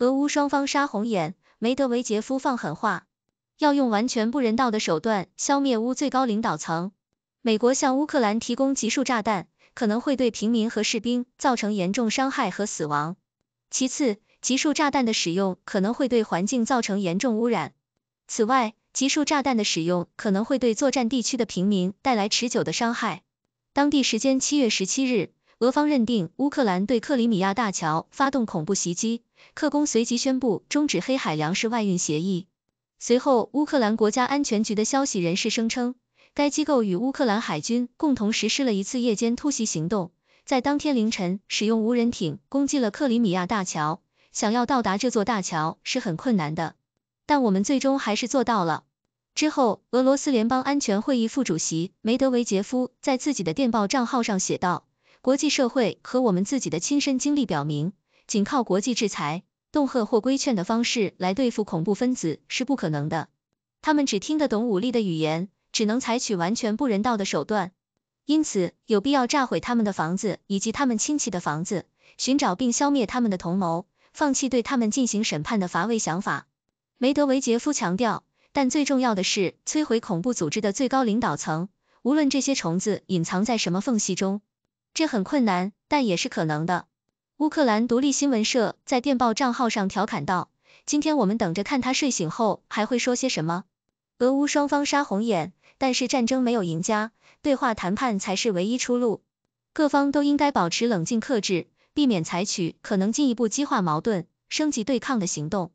俄乌双方杀红眼，梅德韦杰夫放狠话，要用完全不人道的手段消灭乌最高领导层。美国向乌克兰提供集束炸弹，可能会对平民和士兵造成严重伤害和死亡。其次，集束炸弹的使用可能会对环境造成严重污染。此外，集束炸弹的使用可能会对作战地区的平民带来持久的伤害。当地时间七月十七日。俄方认定乌克兰对克里米亚大桥发动恐怖袭击，克宫随即宣布终止黑海粮食外运协议。随后，乌克兰国家安全局的消息人士声称，该机构与乌克兰海军共同实施了一次夜间突袭行动，在当天凌晨使用无人艇攻击了克里米亚大桥。想要到达这座大桥是很困难的，但我们最终还是做到了。之后，俄罗斯联邦安全会议副主席梅德韦杰夫在自己的电报账号上写道。国际社会和我们自己的亲身经历表明，仅靠国际制裁、恫吓或规劝的方式来对付恐怖分子是不可能的。他们只听得懂武力的语言，只能采取完全不人道的手段。因此，有必要炸毁他们的房子以及他们亲戚的房子，寻找并消灭他们的同谋，放弃对他们进行审判的乏味想法。梅德韦杰夫强调，但最重要的是摧毁恐怖组织的最高领导层，无论这些虫子隐藏在什么缝隙中。这很困难，但也是可能的。乌克兰独立新闻社在电报账号上调侃道：“今天我们等着看他睡醒后还会说些什么。”俄乌双方杀红眼，但是战争没有赢家，对话谈判才是唯一出路。各方都应该保持冷静克制，避免采取可能进一步激化矛盾、升级对抗的行动。